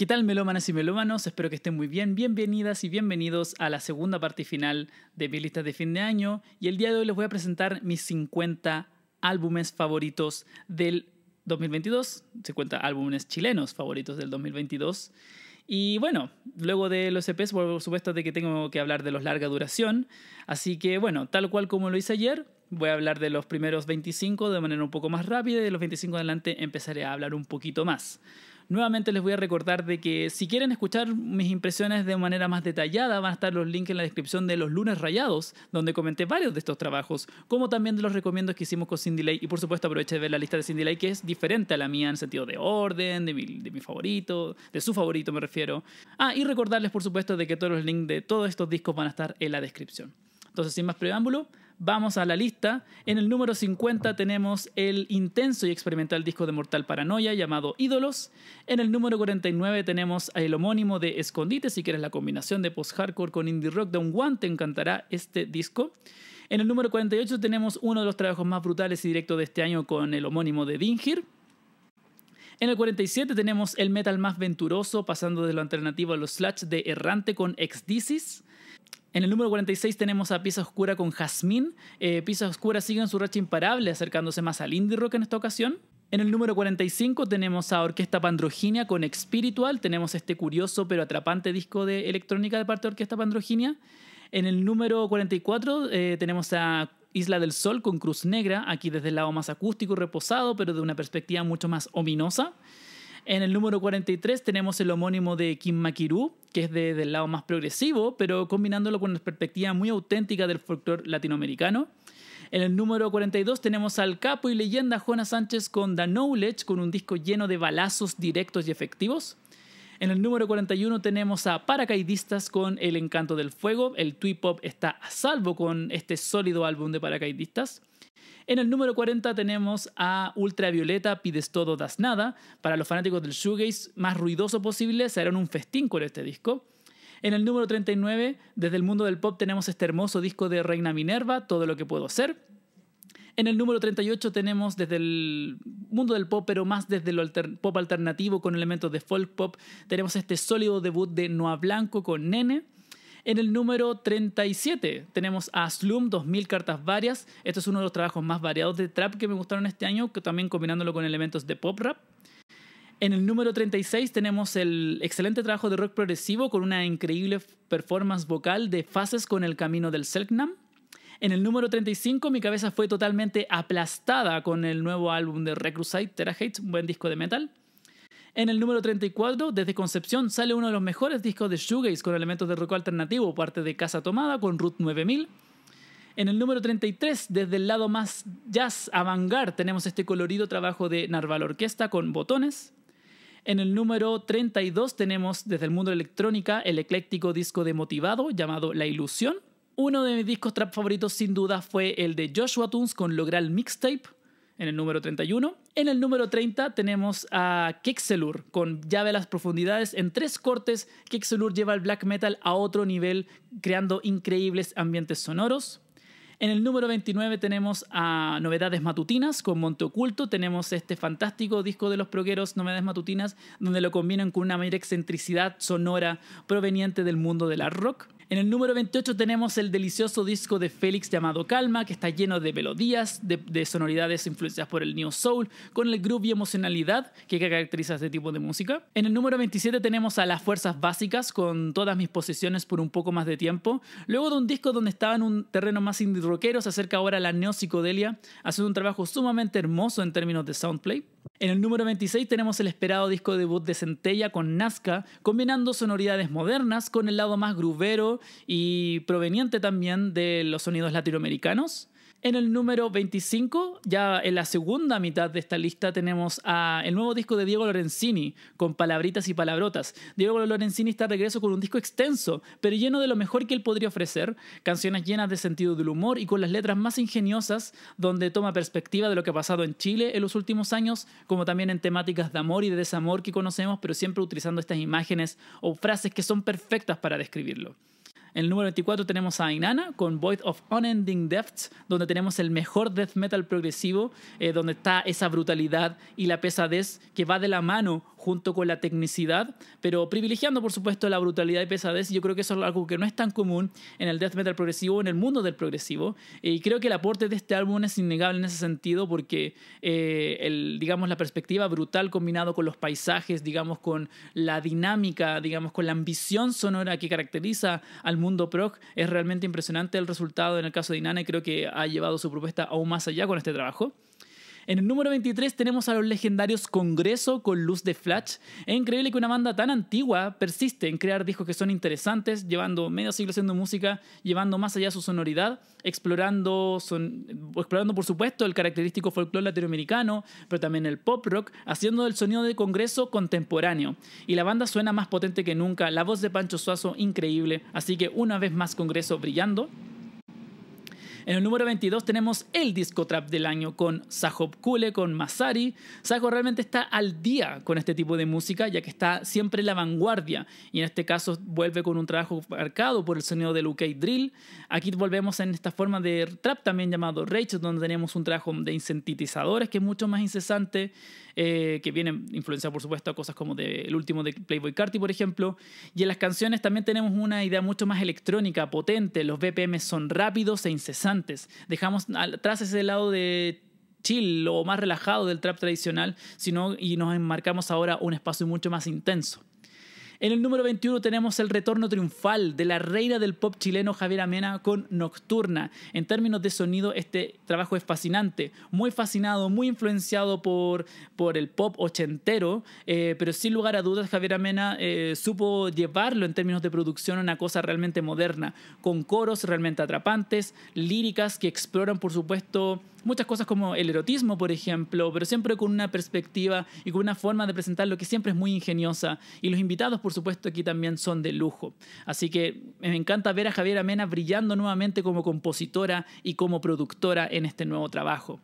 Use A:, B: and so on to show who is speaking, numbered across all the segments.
A: ¿Qué tal melómanas y melómanos? Espero que estén muy bien. Bienvenidas y bienvenidos a la segunda parte final de mi lista de fin de año. Y el día de hoy les voy a presentar mis 50 álbumes favoritos del 2022, 50 álbumes chilenos favoritos del 2022. Y bueno, luego de los EPs, por supuesto, de que tengo que hablar de los larga duración. Así que bueno, tal cual como lo hice ayer, voy a hablar de los primeros 25 de manera un poco más rápida y de los 25 adelante empezaré a hablar un poquito más. Nuevamente les voy a recordar de que si quieren escuchar mis impresiones de manera más detallada, van a estar los links en la descripción de los lunes rayados, donde comenté varios de estos trabajos, como también de los recomiendos que hicimos con Cindy Lay Y por supuesto aproveché de ver la lista de Cindy Delay, que es diferente a la mía en sentido de orden, de mi, de mi favorito, de su favorito me refiero. Ah, y recordarles por supuesto de que todos los links de todos estos discos van a estar en la descripción. Entonces, sin más preámbulo, vamos a la lista. En el número 50 tenemos el intenso y experimental disco de Mortal Paranoia llamado Ídolos. En el número 49 tenemos el homónimo de Escondite, si quieres la combinación de post-hardcore con indie rock de un one, te encantará este disco. En el número 48 tenemos uno de los trabajos más brutales y directos de este año con el homónimo de Dingir. En el 47 tenemos el metal más venturoso, pasando de lo alternativo a los sludge de Errante con Ex en el número 46 tenemos a Pieza Oscura con Jazmín. Eh, Pisa Oscura sigue en su racha imparable, acercándose más al indie rock en esta ocasión. En el número 45 tenemos a Orquesta Pandroginia con Expiritual. Tenemos este curioso pero atrapante disco de electrónica de parte de Orquesta Pandroginia. En el número 44 eh, tenemos a Isla del Sol con Cruz Negra, aquí desde el lado más acústico y reposado, pero de una perspectiva mucho más ominosa. En el número 43 tenemos el homónimo de Kim Makiru, que es del lado más progresivo, pero combinándolo con una perspectiva muy auténtica del folclore latinoamericano. En el número 42 tenemos al capo y leyenda Juana Sánchez con The Knowledge, con un disco lleno de balazos directos y efectivos. En el número 41 tenemos a Paracaidistas con El Encanto del Fuego. El Twee Pop está a salvo con este sólido álbum de Paracaidistas. En el número 40 tenemos a Ultravioleta Pides Todo Das Nada. Para los fanáticos del shoegaze más ruidoso posible, se harán un festín con este disco. En el número 39, desde el mundo del pop, tenemos este hermoso disco de Reina Minerva, Todo lo que puedo ser. En el número 38 tenemos desde el mundo del pop, pero más desde el pop alternativo con elementos de folk pop, tenemos este sólido debut de Noa Blanco con Nene. En el número 37 tenemos a Slum, 2000 cartas varias. Este es uno de los trabajos más variados de trap que me gustaron este año, que también combinándolo con elementos de pop rap. En el número 36 tenemos el excelente trabajo de rock progresivo con una increíble performance vocal de fases con el camino del Selknam. En el número 35 mi cabeza fue totalmente aplastada con el nuevo álbum de Recrucite, Tera Hates, un buen disco de metal. En el número 34, desde Concepción, sale uno de los mejores discos de shoegaze con elementos de rock alternativo, parte de Casa Tomada con Root 9000. En el número 33, desde el lado más jazz avant-garde, tenemos este colorido trabajo de Narval Orquesta con botones. En el número 32 tenemos desde el mundo de electrónica el ecléctico disco de Motivado llamado La Ilusión. Uno de mis discos trap favoritos sin duda fue el de Joshua Tunes con Logral Mixtape en el número 31. En el número 30 tenemos a Kexelur con Llave a las Profundidades. En tres cortes, Kexelur lleva el black metal a otro nivel, creando increíbles ambientes sonoros. En el número 29 tenemos a Novedades Matutinas con Monte Oculto. Tenemos este fantástico disco de los progueros, Novedades Matutinas, donde lo combinan con una mayor excentricidad sonora proveniente del mundo de la rock. En el número 28 tenemos el delicioso disco de Félix llamado Calma, que está lleno de melodías, de, sonoridades influenciadas por el New Soul, con el groove y emocionalidad que caracteriza este tipo de música. En el número 27 tenemos a Las Fuerzas Básicas, con todas mis posiciones por un poco más de tiempo. Luego de un disco donde estaba en un terreno más indie rockero, se acerca ahora a la neopsicodelia, haciendo un trabajo sumamente hermoso en términos de soundplay. En el número 26 tenemos el esperado disco debut de Centella con Nazca, combinando sonoridades modernas con el lado más gruvero y proveniente también de los sonidos latinoamericanos. En el número 25, ya en la segunda mitad de esta lista, tenemos el nuevo disco de Diego Lorenzini, con palabritas y palabrotas. Diego Lorenzini está de regreso con un disco extenso, pero lleno de lo mejor que él podría ofrecer, canciones llenas de sentido del humor y con las letras más ingeniosas, donde toma perspectiva de lo que ha pasado en Chile en los últimos años, como también en temáticas de amor y de desamor que conocemos, pero siempre utilizando estas imágenes o frases que son perfectas para describirlo. En el número 24 tenemos a Inanna con Void of Unending Depths, donde tenemos el mejor death metal progresivo, eh, donde está esa brutalidad y la pesadez que va de la mano junto con la tecnicidad, pero privilegiando por supuesto la brutalidad y pesadez. Yo creo que eso es algo que no es tan común en el death metal progresivo, o en el mundo del progresivo. Y creo que el aporte de este álbum es innegable en ese sentido porque, eh, digamos, la perspectiva brutal combinado con los paisajes, digamos, con la dinámica, digamos, con la ambición sonora que caracteriza al mundo prog, es realmente impresionante el resultado en el caso de Inanna y creo que ha llevado su propuesta aún más allá con este trabajo. En el número 23 tenemos a los legendarios Congreso con Luz de Flash. Es increíble que una banda tan antigua persiste en crear discos que son interesantes, llevando medio siglo haciendo música, llevando más allá su sonoridad, explorando, explorando por supuesto el característico folclore latinoamericano, pero también el pop rock, haciendo del sonido de Congreso contemporáneo. Y la banda suena más potente que nunca, la voz de Pancho Suazo increíble, así que una vez más Congreso brillando. En el número 22 tenemos el disco trap del año con Sajob Kule, con Masari. Sajo realmente está al día con este tipo de música, ya que está siempre en la vanguardia. Y en este caso vuelve con un trabajo marcado por el sonido del UK Drill. Aquí volvemos en esta forma de trap también llamado Rage, donde tenemos un trabajo de sintetizadores que es mucho más incesante, eh, que viene influenciado por supuesto a cosas como el último de Playboy Carti, por ejemplo. Y en las canciones también tenemos una idea mucho más electrónica, potente. Los BPM son rápidos e incesantes Dejamos atrás ese lado de chill o más relajado del trap tradicional, sino y nos enmarcamos ahora un espacio mucho más intenso. En el número 21 tenemos el retorno triunfal de la reina del pop chileno Javier Amena con Nocturna. En términos de sonido, este trabajo es fascinante, muy fascinado, muy influenciado por, por el pop ochentero, eh, pero sin lugar a dudas Javier Amena eh, supo llevarlo en términos de producción a una cosa realmente moderna, con coros realmente atrapantes, líricas que exploran por supuesto muchas cosas como el erotismo, por ejemplo, pero siempre con una perspectiva y con una forma de presentarlo que siempre es muy ingeniosa. Y los invitados, por supuesto, aquí también son de lujo. Así que me encanta ver a Javier Amena brillando nuevamente como compositora y como productora en este nuevo trabajo.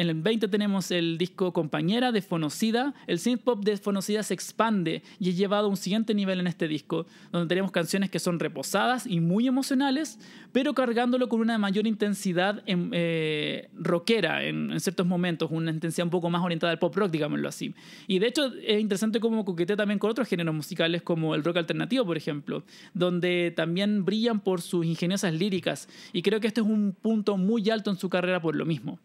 A: En el 20 tenemos el disco Compañera de Fonocida. El synth pop de Fonocida se expande y es llevado a un siguiente nivel en este disco, donde tenemos canciones que son reposadas y muy emocionales, pero cargándolo con una mayor intensidad en, em, eh, rockera en, en, ciertos momentos, una intensidad un poco más orientada al pop rock, digámoslo así. Y de hecho es interesante cómo coquetea también con otros géneros musicales como el rock alternativo, por ejemplo, donde también brillan por sus ingeniosas líricas. Y creo que este es un punto muy alto en su carrera por lo mismo.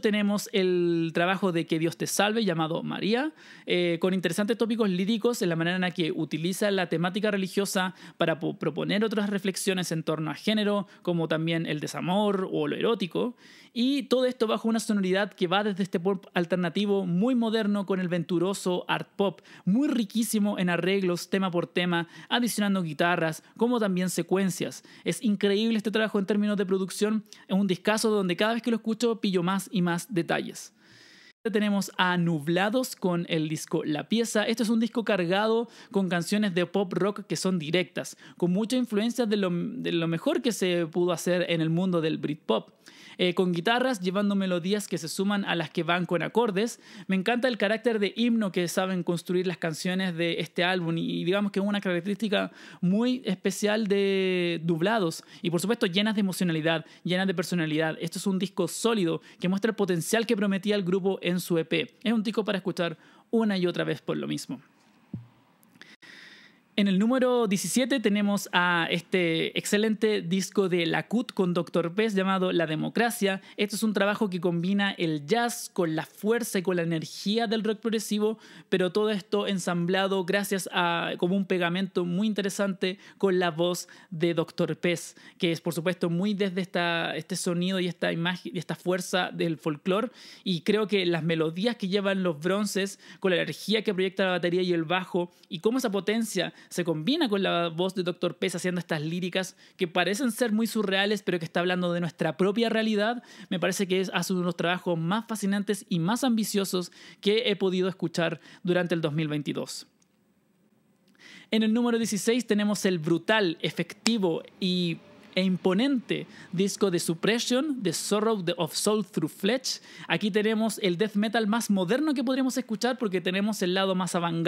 A: Tenemos el trabajo de Que Dios te salve, llamado María, eh, con interesantes tópicos líricos en la manera en la que utiliza la temática religiosa para proponer otras reflexiones en torno a género, como también el desamor o lo erótico. Y todo esto bajo una sonoridad que va desde este pop alternativo muy moderno con el venturoso art pop, muy riquísimo en arreglos tema por tema, adicionando guitarras, como también secuencias. Es increíble este trabajo en términos de producción, es un discazo donde cada vez que lo escucho pillo más más detalles. Tenemos a Nublados con el disco La Pieza. Este es un disco cargado con canciones de pop rock que son directas, con mucha influencia de lo, de lo mejor que se pudo hacer en el mundo del Britpop. Eh, con guitarras, llevando melodías que se suman a las que van con acordes. Me encanta el carácter de himno que saben construir las canciones de este álbum y, y digamos que es una característica muy especial de dublados y por supuesto llenas de emocionalidad, llenas de personalidad. Esto es un disco sólido que muestra el potencial que prometía el grupo en su EP. Es un disco para escuchar una y otra vez por lo mismo. En el número 17 tenemos a este excelente disco de Lacut con Dr. Pez llamado La Democracia. Este es un trabajo que combina el jazz con la fuerza y con la energía del rock progresivo, pero todo esto ensamblado gracias a como un pegamento muy interesante con la voz de Dr. Pez, que es por supuesto muy desde esta, este sonido y esta imagen y esta fuerza del folclore y creo que las melodías que llevan los bronces con la energía que proyecta la batería y el bajo y cómo esa potencia se combina con la voz de Dr. Pez haciendo estas líricas que parecen ser muy surreales, pero que está hablando de nuestra propia realidad, me parece que es hace uno de los trabajos más fascinantes y más ambiciosos que he podido escuchar durante el 2022. En el número 16 tenemos el brutal, efectivo y e imponente disco de Suppression, The Sorrow of Soul Through Fletch. Aquí tenemos el death metal más moderno que podríamos escuchar porque tenemos el lado más avant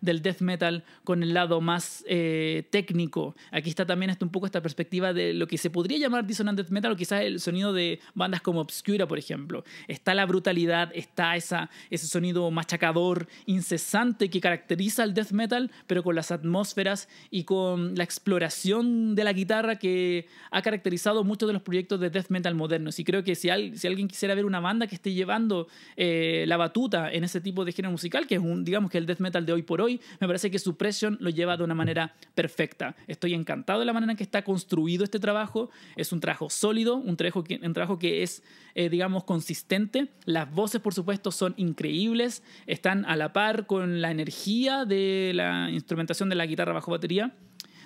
A: del death metal con el lado más eh, técnico. Aquí está también un poco esta perspectiva de lo que se podría llamar dissonant death metal o quizás el sonido de bandas como Obscura, por ejemplo. Está la brutalidad, está esa, ese sonido machacador, incesante que caracteriza al death metal, pero con las atmósferas y con la exploración de la guitarra que ha caracterizado muchos de los proyectos de death metal modernos. Y creo que si, alguien quisiera ver una banda que esté llevando eh, la batuta en ese tipo de género musical, que es un, digamos que el death metal de hoy por hoy, me parece que Suppression lo lleva de una manera perfecta. Estoy encantado de la manera en que está construido este trabajo. Es un trabajo sólido, un trabajo que, un trabajo que es, eh, digamos, consistente. Las voces, por supuesto, son increíbles. Están a la par con la energía de la instrumentación de la guitarra bajo batería.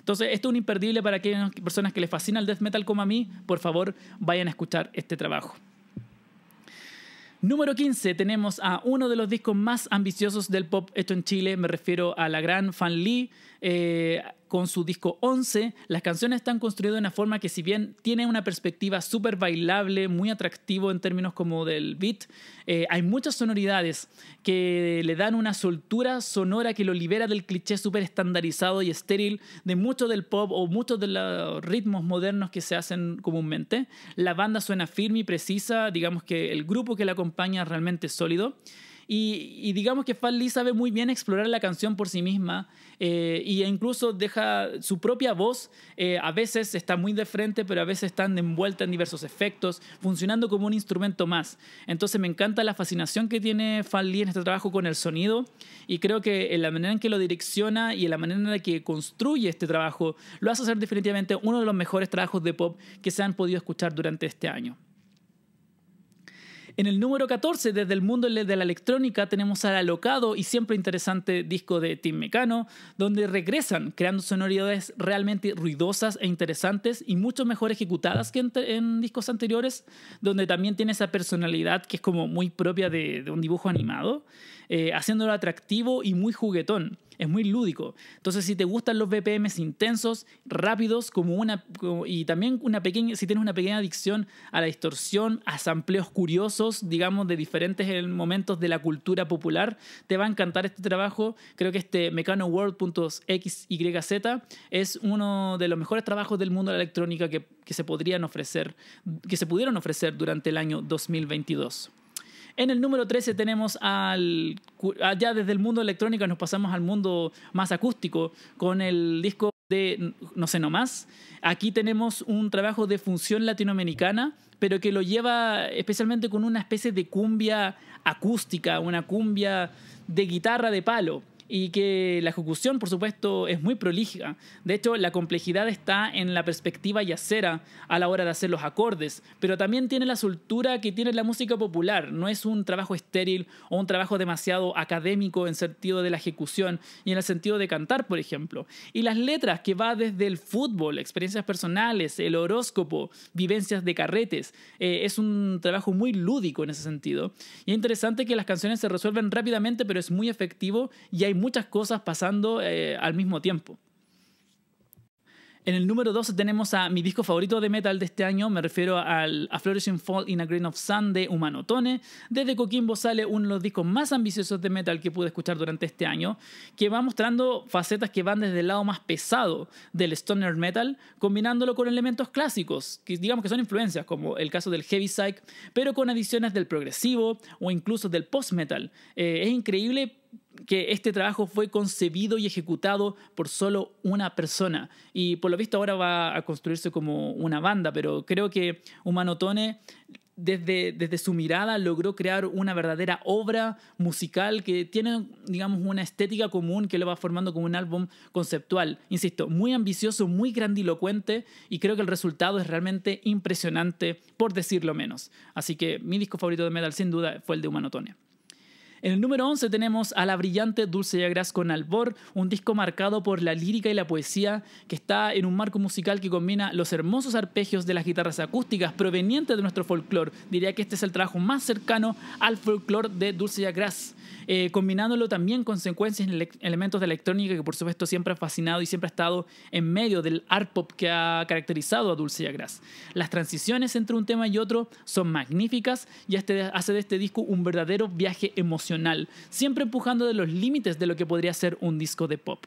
A: Entonces, esto es un imperdible para aquellas personas que les fascina el death metal como a mí. Por favor, vayan a escuchar este trabajo. Número 15 tenemos a uno de los discos más ambiciosos del pop hecho en Chile, me refiero a la gran Fan Lee, eh, con su disco 11, las canciones están construidas de una forma que si bien tiene una perspectiva súper bailable, muy atractivo en términos como del beat, eh, hay muchas sonoridades que le dan una soltura sonora que lo libera del cliché súper estandarizado y estéril de mucho del pop o muchos de los ritmos modernos que se hacen comúnmente. La banda suena firme y precisa, digamos que el grupo que la acompaña es realmente sólido. Y, digamos que Fat Lee sabe muy bien explorar la canción por sí misma e incluso deja su propia voz, eh, a veces está muy de frente, pero a veces está envuelta en diversos efectos, funcionando como un instrumento más. Entonces me encanta la fascinación que tiene Fat Lee en este trabajo con el sonido y creo que en la manera en que lo direcciona y en la manera en la que construye este trabajo lo hace ser definitivamente uno de los mejores trabajos de pop que se han podido escuchar durante este año. En el número 14, desde el mundo de la electrónica, tenemos al alocado y siempre interesante disco de Tim Mecano, donde regresan creando sonoridades realmente ruidosas e interesantes y mucho mejor ejecutadas que en, discos anteriores, donde también tiene esa personalidad que es como muy propia de, un dibujo animado, eh, haciéndolo atractivo y muy juguetón es muy lúdico. Entonces, si te gustan los BPMs intensos, rápidos, como una, y también una pequeña, si tienes una pequeña adicción a la distorsión, a sampleos curiosos, digamos, de diferentes eh, momentos de la cultura popular, te va a encantar este trabajo. Creo que este mecanoworld.xyz es uno de los mejores trabajos del mundo de la electrónica que, que se podrían ofrecer, que se pudieron ofrecer durante el año 2022. En el número 13 tenemos al. Ya desde el mundo electrónico nos pasamos al mundo más acústico con el disco de No sé nomás. Aquí tenemos un trabajo de función latinoamericana, pero que lo lleva especialmente con una especie de cumbia acústica, una cumbia de guitarra de palo y que la ejecución, por supuesto, es muy prolija. De hecho, la complejidad está en la perspectiva yacera a la hora de hacer los acordes, pero también tiene la soltura que tiene la música popular. No es un trabajo estéril o un trabajo demasiado académico en sentido de la ejecución y en el sentido de cantar, por ejemplo. Y las letras que va desde el fútbol, experiencias personales, el horóscopo, vivencias de carretes, eh, es un trabajo muy lúdico en ese sentido. Y es interesante que las canciones se resuelven rápidamente, pero es muy efectivo y hay muchas cosas pasando eh, al mismo tiempo. En el número 12 tenemos a mi disco favorito de metal de este año, me refiero al A Flourishing Fall in a Grain of Sand de Humanotone. Desde Coquimbo sale uno de los discos más ambiciosos de metal que pude escuchar durante este año, que va mostrando facetas que van desde el lado más pesado del stoner metal, combinándolo con elementos clásicos, que digamos que son influencias, como el caso del heavy psych, pero con adiciones del progresivo o incluso del post metal. Eh, es increíble que este trabajo fue concebido y ejecutado por solo una persona. Y por lo visto ahora va a construirse como una banda, pero creo que Humanotone desde, desde, su mirada logró crear una verdadera obra musical que tiene, digamos, una estética común que lo va formando como un álbum conceptual. Insisto, muy ambicioso, muy grandilocuente y creo que el resultado es realmente impresionante, por decirlo menos. Así que mi disco favorito de metal sin duda fue el de Humanotone. En el número 11 tenemos a la brillante Dulce y Agras con Albor, un disco marcado por la lírica y la poesía, que está en un marco musical que combina los hermosos arpegios de las guitarras acústicas provenientes de nuestro folclore. Diría que este es el trabajo más cercano al folclore de Dulce agras eh, combinándolo también con secuencias en elementos de electrónica que por supuesto siempre ha fascinado y siempre ha estado en medio del art pop que ha caracterizado a Dulce y Agras. Las transiciones entre un tema y otro son magníficas y este hace de este disco un verdadero viaje emocional siempre empujando de los límites de lo que podría ser un disco de pop.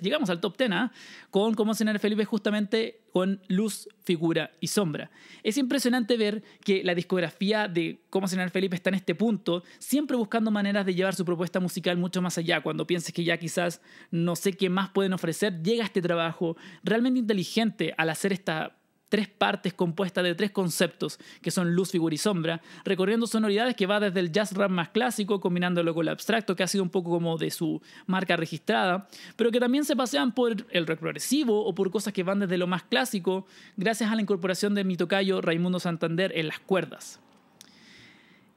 A: Llegamos al top 10 ¿ah? con cómo cenar Felipe justamente con luz, figura y sombra. Es impresionante ver que la discografía de cómo cenar Felipe está en este punto, siempre buscando maneras de llevar su propuesta musical mucho más allá. Cuando pienses que ya quizás no sé qué más pueden ofrecer, llega este trabajo realmente inteligente al hacer esta tres partes compuestas de tres conceptos, que son luz, figura y sombra, recorriendo sonoridades que va desde el jazz rap más clásico, combinándolo con el abstracto, que ha sido un poco como de su marca registrada, pero que también se pasean por el rock o por cosas que van desde lo más clásico, gracias a la incorporación de mi tocayo Raimundo Santander en las cuerdas.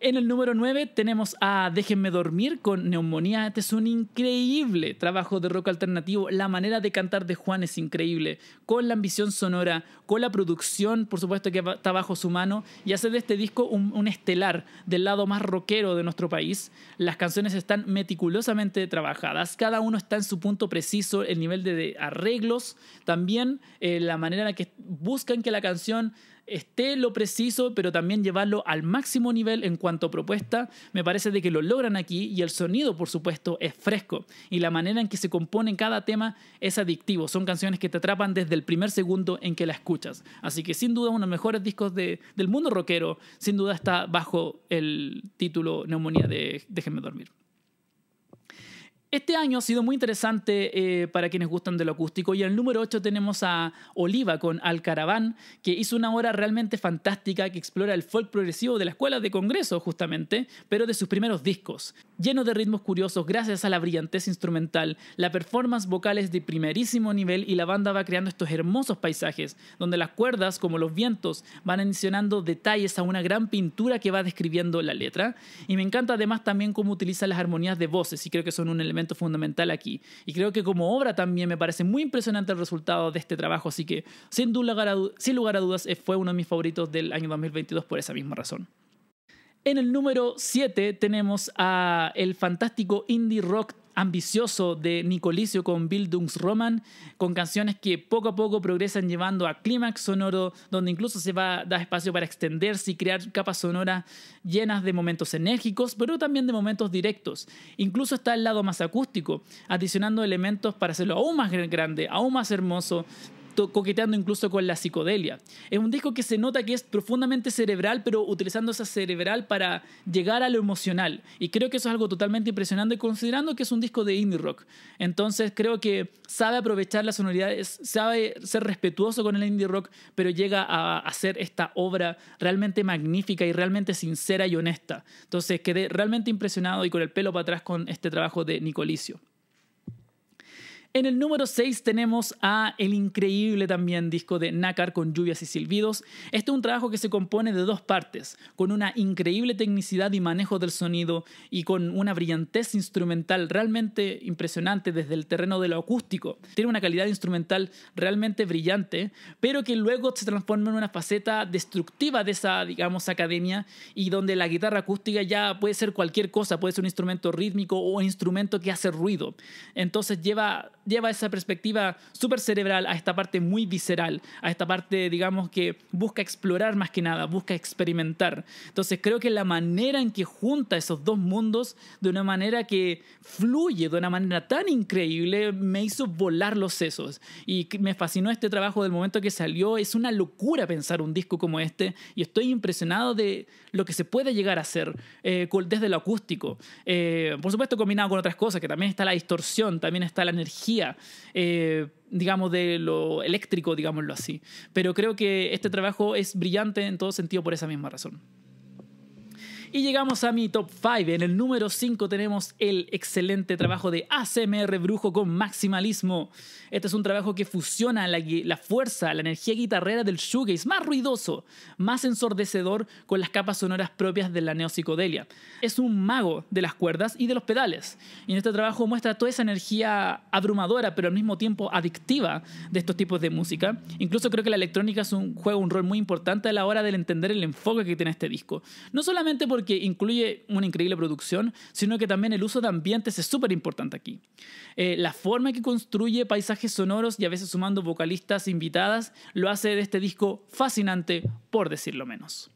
A: En el número 9 tenemos a Déjenme dormir con Neumonía. Este es un increíble trabajo de rock alternativo. La manera de cantar de Juan es increíble. Con la ambición sonora, con la producción, por supuesto que está bajo su mano, y hace de este disco un, estelar del lado más rockero de nuestro país. Las canciones están meticulosamente trabajadas. Cada uno está en su punto preciso, el nivel de, arreglos, también eh, la manera en la que buscan que la canción esté lo preciso, pero también llevarlo al máximo nivel en cuanto a propuesta, me parece de que lo logran aquí y el sonido, por supuesto, es fresco y la manera en que se compone cada tema es adictivo. Son canciones que te atrapan desde el primer segundo en que la escuchas. Así que sin duda uno de los mejores discos del mundo rockero, sin duda está bajo el título Neumonía de Déjenme dormir. Este año ha sido muy interesante eh, para quienes gustan de lo acústico y en el número 8 tenemos a Oliva con Al que hizo una obra realmente fantástica que explora el folk progresivo de la escuela de Congreso justamente, pero de sus primeros discos, lleno de ritmos curiosos gracias a la brillantez instrumental, la performance vocal es de primerísimo nivel y la banda va creando estos hermosos paisajes, donde las cuerdas, como los vientos, van adicionando detalles a una gran pintura que va describiendo la letra. Y me encanta además también cómo utiliza las armonías de voces y creo que son un elemento fundamental aquí. Y creo que como obra también me parece muy impresionante el resultado de este trabajo, así que sin sin lugar a dudas fue uno de mis favoritos del año 2022 por esa misma razón. En el número 7 tenemos a el fantástico indie rock ambicioso de Nicolicio con Bill Roman, con canciones que poco a poco progresan llevando a clímax sonoro, donde incluso se va a espacio para extenderse y crear capas sonoras llenas de momentos enérgicos, pero también de momentos directos. Incluso está el lado más acústico, adicionando elementos para hacerlo aún más grande, aún más hermoso, coqueteando incluso con la psicodelia. Es un disco que se nota que es profundamente cerebral, pero utilizando esa cerebral para llegar a lo emocional. Y creo que eso es algo totalmente impresionante, considerando que es un disco de indie rock. Entonces creo que sabe aprovechar las sonoridades, sabe ser respetuoso con el indie rock, pero llega a hacer esta obra realmente magnífica y realmente sincera y honesta. Entonces quedé realmente impresionado y con el pelo para atrás con este trabajo de Nicolicio. En el número 6 tenemos a el increíble también disco de Nácar con lluvias y silbidos. Este es un trabajo que se compone de dos partes, con una increíble tecnicidad y manejo del sonido y con una brillantez instrumental realmente impresionante desde el terreno de lo acústico. Tiene una calidad instrumental realmente brillante, pero que luego se transforma en una faceta destructiva de esa, digamos, academia y donde la guitarra acústica ya puede ser cualquier cosa, puede ser un instrumento rítmico o un instrumento que hace ruido. Entonces lleva lleva esa perspectiva súper cerebral a esta parte muy visceral, a esta parte, digamos, que busca explorar más que nada, busca experimentar. Entonces creo que la manera en que junta esos dos mundos de una manera que fluye, de una manera tan increíble, me hizo volar los sesos. Y me fascinó este trabajo del momento que salió. Es una locura pensar un disco como este y estoy impresionado de lo que se puede llegar a hacer eh, desde lo acústico. Eh, por supuesto, combinado con otras cosas, que también está la distorsión, también está la energía eh, digamos, de lo eléctrico, digámoslo así. Pero creo que este trabajo es brillante en todo sentido por esa misma razón. Y llegamos a mi top 5. En el número 5 tenemos el excelente trabajo de ACMR Brujo con maximalismo. Este es un trabajo que fusiona la, fuerza, la energía guitarrera del shoegaze, más ruidoso, más ensordecedor, con las capas sonoras propias de la neopsicodelia. Es un mago de las cuerdas y de los pedales. Y en este trabajo muestra toda esa energía abrumadora, pero al mismo tiempo adictiva de estos tipos de música. Incluso creo que la electrónica es un, juega un rol muy importante a la hora de entender el enfoque que tiene este disco. No solamente por que incluye una increíble producción, sino que también el uso de ambientes es súper importante aquí. Eh, la forma que construye paisajes sonoros y a veces sumando vocalistas invitadas lo hace de este disco fascinante, por decirlo menos.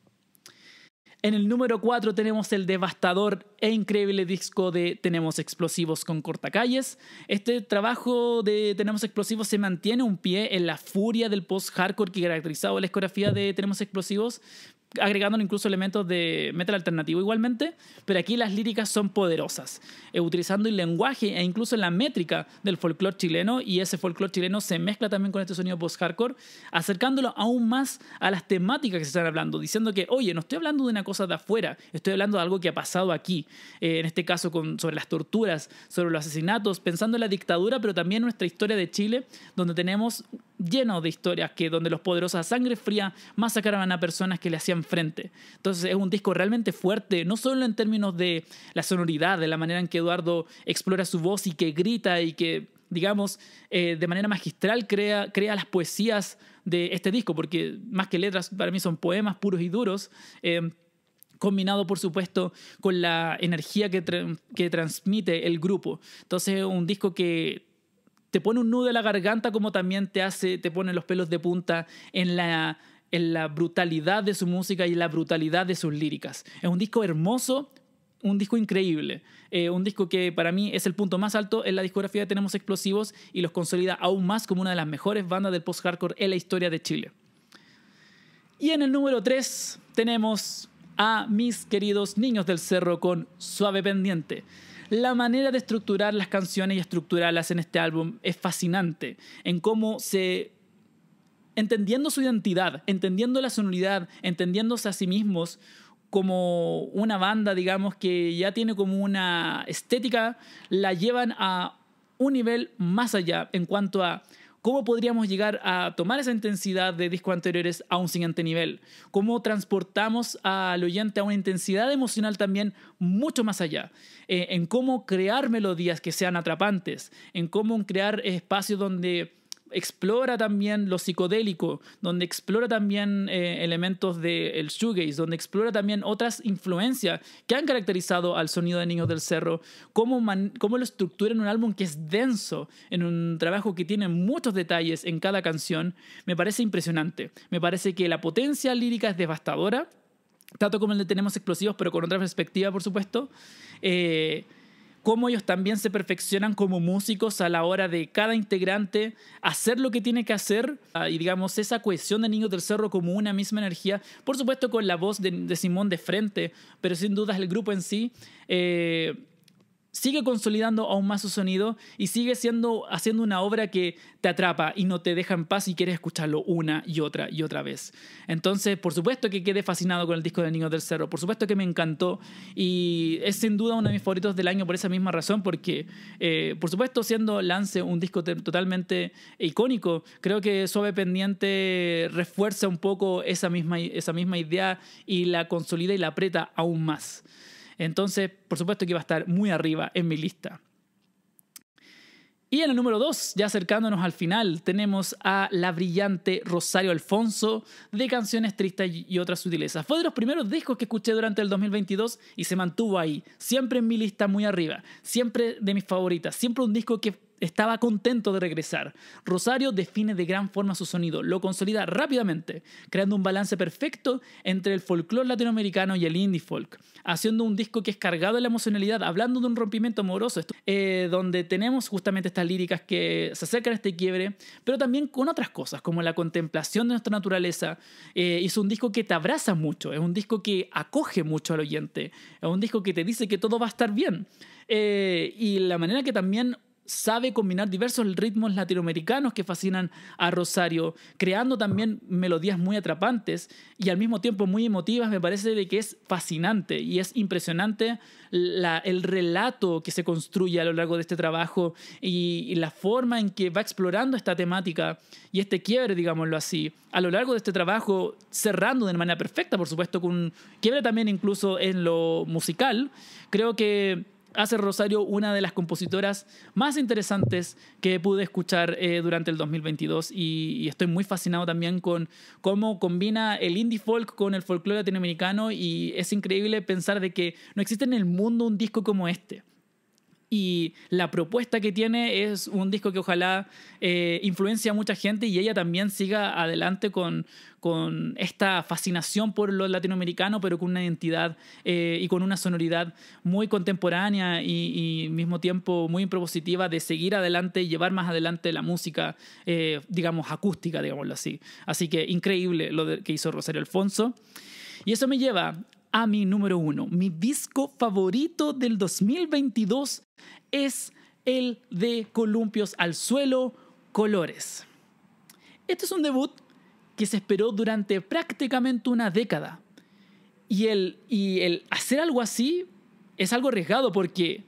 A: En el número 4 tenemos el devastador e increíble disco de Tenemos Explosivos con Cortacalles. Este trabajo de Tenemos Explosivos se mantiene un pie en la furia del post-hardcore que caracterizaba la escografía de Tenemos Explosivos, agregando incluso elementos de metal alternativo igualmente, pero aquí las líricas son poderosas, eh, utilizando el lenguaje e incluso la métrica del folclore chileno, y ese folclore chileno se mezcla también con este sonido post-hardcore, acercándolo aún más a las temáticas que se están hablando, diciendo que, oye, no estoy hablando de una cosa de afuera, estoy hablando de algo que ha pasado aquí, eh, en este caso sobre las torturas, sobre los asesinatos, pensando en la dictadura, pero también nuestra historia de Chile, donde tenemos lleno de historias que donde los poderosos a sangre fría masacraban a personas que le hacían frente. Entonces es un disco realmente fuerte, no solo en términos de la sonoridad, de la manera en que Eduardo explora su voz y que grita y que, digamos, eh, de manera magistral crea, crea las poesías de este disco, porque más que letras, para mí son poemas puros y duros. Eh, combinado por supuesto con la energía que, que transmite el grupo. Entonces es un disco que te pone un nudo en la garganta como también te hace, te pone los pelos de punta en la, en la brutalidad de su música y en la brutalidad de sus líricas. Es un disco hermoso, un disco increíble, eh, un disco que para mí es el punto más alto en la discografía de Tenemos Explosivos y los consolida aún más como una de las mejores bandas del post-hardcore en la historia de Chile. Y en el número 3 tenemos a mis queridos niños del cerro con Suave Pendiente. La manera de estructurar las canciones y estructurarlas en este álbum es fascinante, en cómo se... entendiendo su identidad, entendiendo la sonoridad, entendiéndose a sí mismos como una banda, digamos, que ya tiene como una estética, la llevan a un nivel más allá en cuanto a ¿Cómo podríamos llegar a tomar esa intensidad de discos anteriores a un siguiente nivel? ¿Cómo transportamos al oyente a una intensidad emocional también mucho más allá? Eh, en cómo crear melodías que sean atrapantes, en cómo crear espacios donde explora también lo psicodélico, donde explora también eh, elementos del el shoegaze, donde explora también otras influencias que han caracterizado al sonido de Niños del Cerro, cómo, lo estructura en un álbum que es denso, en un trabajo que tiene muchos detalles en cada canción, me parece impresionante. Me parece que la potencia lírica es devastadora tanto como el de Tenemos Explosivos, pero con otra perspectiva, por supuesto. Eh, cómo ellos también se perfeccionan como músicos a la hora de cada integrante hacer lo que tiene que hacer ah, y digamos esa cohesión de Niños del Cerro como una misma energía, por supuesto con la voz de, Simón de frente, pero sin dudas el grupo en sí. Eh, sigue consolidando aún más su sonido y sigue siendo, haciendo una obra que te atrapa y no te deja en paz y quieres escucharlo una y otra y otra vez. Entonces, por supuesto que quedé fascinado con el disco de Niño del Cerro, por supuesto que me encantó y es sin duda uno de mis favoritos del año por esa misma razón, porque eh, por supuesto siendo Lance un disco totalmente icónico, creo que Suave Pendiente refuerza un poco esa misma, esa misma idea y la consolida y la aprieta aún más. Entonces, por supuesto que iba a estar muy arriba en mi lista. Y en el número 2, ya acercándonos al final, tenemos a la brillante Rosario Alfonso de Canciones Tristes y otras sutilezas. Fue de los primeros discos que escuché durante el 2022 y se mantuvo ahí, siempre en mi lista muy arriba, siempre de mis favoritas, siempre un disco que estaba contento de regresar. Rosario define de gran forma su sonido, lo consolida rápidamente, creando un balance perfecto entre el folclore latinoamericano y el indie folk, haciendo un disco que es cargado de la emocionalidad, hablando de un rompimiento amoroso, eh, donde tenemos justamente estas líricas que se acercan a este quiebre, pero también con otras cosas, como la contemplación de nuestra naturaleza. Eh, hizo es un disco que te abraza mucho, es un disco que acoge mucho al oyente, es un disco que te dice que todo va a estar bien. Eh, y la manera que también sabe combinar diversos ritmos latinoamericanos que fascinan a Rosario, creando también melodías muy atrapantes y al mismo tiempo muy emotivas. Me parece de que es fascinante y es impresionante el relato que se construye a lo largo de este trabajo y, la forma en que va explorando esta temática y este quiebre, digámoslo así, a lo largo de este trabajo, cerrando de manera perfecta, por supuesto, con un quiebre también incluso en lo musical. Creo que hace Rosario una de las compositoras más interesantes que pude escuchar eh, durante el 2022 y, estoy muy fascinado también con cómo combina el indie folk con el folclore latinoamericano y es increíble pensar de que no existe en el mundo un disco como este y la propuesta que tiene es un disco que ojalá eh, influencia a mucha gente y ella también siga adelante con, con esta fascinación por lo latinoamericano, pero con una identidad eh, y con una sonoridad muy contemporánea y, al mismo tiempo muy propositiva de seguir adelante y llevar más adelante la música, eh, digamos, acústica, digámoslo así. Así que increíble lo que hizo Rosario Alfonso. Y eso me lleva a mi número uno. Mi disco favorito del 2022 es el de Columpios al Suelo, Colores. Este es un debut que se esperó durante prácticamente una década. Y el, y el hacer algo así es algo arriesgado porque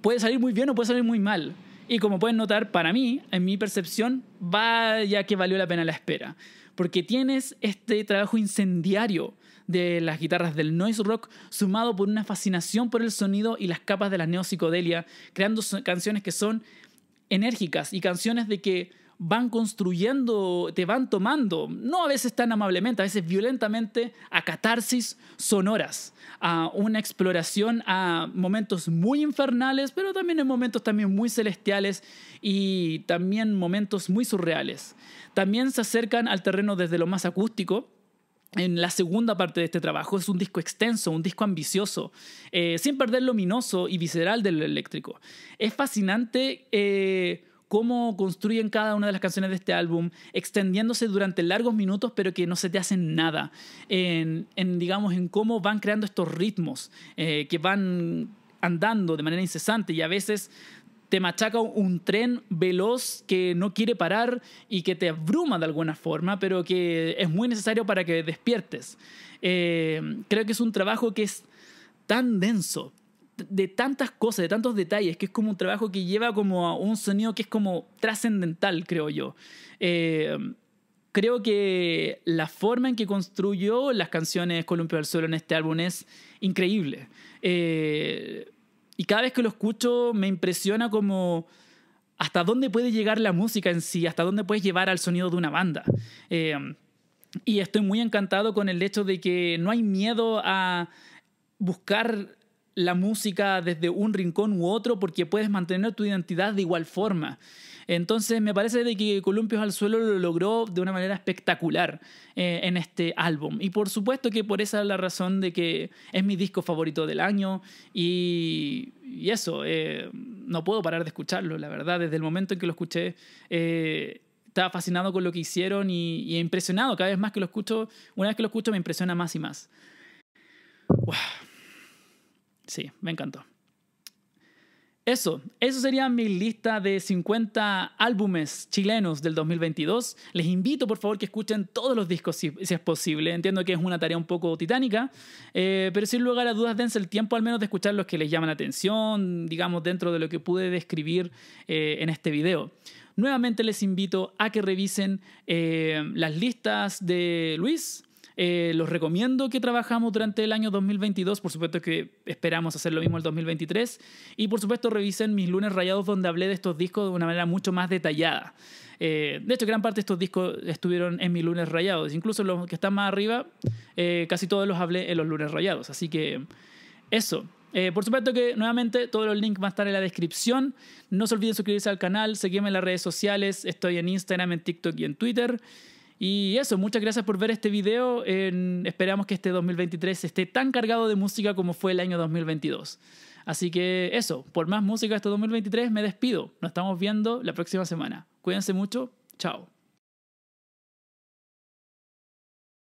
A: puede salir muy bien o puede salir muy mal. Y como pueden notar, para mí, en mi percepción, vaya que valió la pena la espera. Porque tienes este trabajo incendiario de las guitarras del noise rock, sumado por una fascinación por el sonido y las capas de la neopsicodelia, creando canciones que son enérgicas y canciones de que van construyendo, te van tomando, no a veces tan amablemente, a veces violentamente, a catarsis sonoras, a una exploración a momentos muy infernales, pero también en momentos también muy celestiales y también momentos muy surreales. También se acercan al terreno desde lo más acústico, en la segunda parte de este trabajo. Es un disco extenso, un disco ambicioso, eh, sin perder luminoso y visceral del eléctrico. Es fascinante eh, cómo construyen cada una de las canciones de este álbum, extendiéndose durante largos minutos, pero que no se te hacen nada. En, digamos, en cómo van creando estos ritmos eh, que van andando de manera incesante y a veces te machaca un tren veloz que no quiere parar y que te abruma de alguna forma, pero que es muy necesario para que despiertes. Eh, creo que es un trabajo que es tan denso, de tantas cosas, de tantos detalles, que es como un trabajo que lleva como a un sonido que es como trascendental, creo yo. Eh, creo que la forma en que construyó las canciones Columpio del Suelo en este álbum es increíble. Eh, y cada vez que lo escucho me impresiona como hasta dónde puede llegar la música en sí, hasta dónde puedes llevar al sonido de una banda. Eh, y estoy muy encantado con el hecho de que no hay miedo a buscar la música desde un rincón u otro porque puedes mantener tu identidad de igual forma. Entonces me parece que Columpios al Suelo lo logró de una manera espectacular eh, en este álbum. Y por supuesto que por esa es la razón de que es mi disco favorito del año y, eso, eh, no puedo parar de escucharlo, la verdad, desde el momento en que lo escuché. Eh, estaba fascinado con lo que hicieron y, impresionado cada vez más que lo escucho. Una vez que lo escucho me impresiona más y más. Sí, me encantó. Eso, eso sería mi lista de 50 álbumes chilenos del 2022. Les invito por favor que escuchen todos los discos si, es posible. Entiendo que es una tarea un poco titánica, eh, pero sin lugar a dudas dense el tiempo al menos de escuchar los que les llaman la atención, digamos dentro de lo que pude describir eh, en este video. Nuevamente les invito a que revisen eh, las listas de Luis, eh, los recomiendo que trabajamos durante el año 2022. Por supuesto que esperamos hacer lo mismo el 2023. Y por supuesto revisen mis lunes rayados donde hablé de estos discos de una manera mucho más detallada. Eh, de hecho, gran parte de estos discos estuvieron en mis lunes rayados. Incluso los que están más arriba, eh, casi todos los hablé en los lunes rayados. Así que eso. por supuesto que nuevamente todos los links van a estar en la descripción. No se olviden suscribirse al canal, seguirme en las redes sociales. Estoy en Instagram, en TikTok y en Twitter. Y eso, muchas gracias por ver este video. esperamos que este 2023 esté tan cargado de música como fue el año 2022. Así que eso, por más música este 2023 me despido. Nos estamos viendo la próxima semana. Cuídense mucho. Chao.